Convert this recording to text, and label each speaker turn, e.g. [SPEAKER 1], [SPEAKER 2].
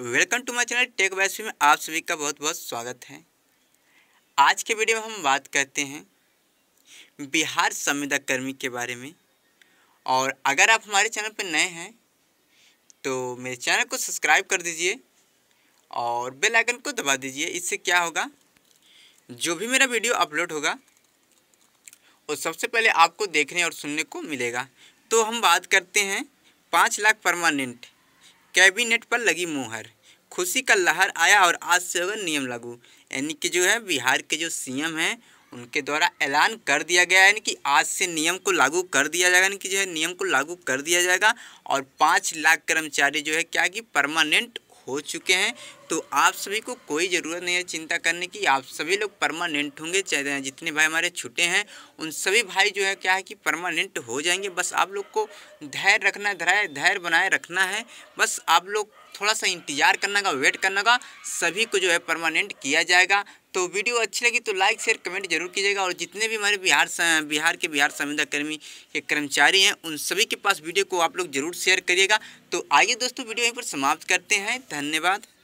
[SPEAKER 1] welcome to my channel tech वैसी में आप सभी का बहुत बहुत स्वागत है आज के वीडियो में हम बात करते हैं बिहार संविदा कर्मी के बारे में और अगर आप हमारे चैनल पर नए हैं तो मेरे चैनल को सब्सक्राइब कर दीजिए और बेल आइकन को दबा दीजिए इससे क्या होगा जो भी मेरा वीडियो अपलोड होगा वो सबसे पहले आपको देखने और सुनने को मिलेगा तो हम बात करते हैं पाँच लाख परमानेंट कैबिनेट पर लगी मुहर खुशी का लहर आया और आज से होगा नियम लागू यानी कि जो है बिहार के जो सीएम हैं उनके द्वारा ऐलान कर दिया गया है यानी कि आज से नियम को लागू कर दिया जाएगा यानी कि जो है नियम को लागू कर दिया जाएगा और पाँच लाख कर्मचारी जो है क्या कि परमानेंट हो चुके हैं तो आप सभी को कोई ज़रूरत नहीं है चिंता करने की आप सभी लोग परमानेंट होंगे चाहे जितने भाई हमारे छुटे हैं उन सभी भाई जो है क्या है कि परमानेंट हो जाएंगे बस आप लोग को धैर्य रखना धैर्य धैर्य बनाए रखना है बस आप लोग थोड़ा सा इंतज़ार करना का वेट करना का सभी को जो है परमानेंट किया जाएगा तो वीडियो अच्छी लगी तो लाइक शेयर कमेंट जरूर कीजिएगा और जितने भी हमारे बिहार बिहार के बिहार संविदा कर्मी के कर्मचारी हैं उन सभी के पास वीडियो को आप लोग जरूर शेयर करिएगा तो आइए दोस्तों वीडियो यहीं पर समाप्त करते हैं धन्यवाद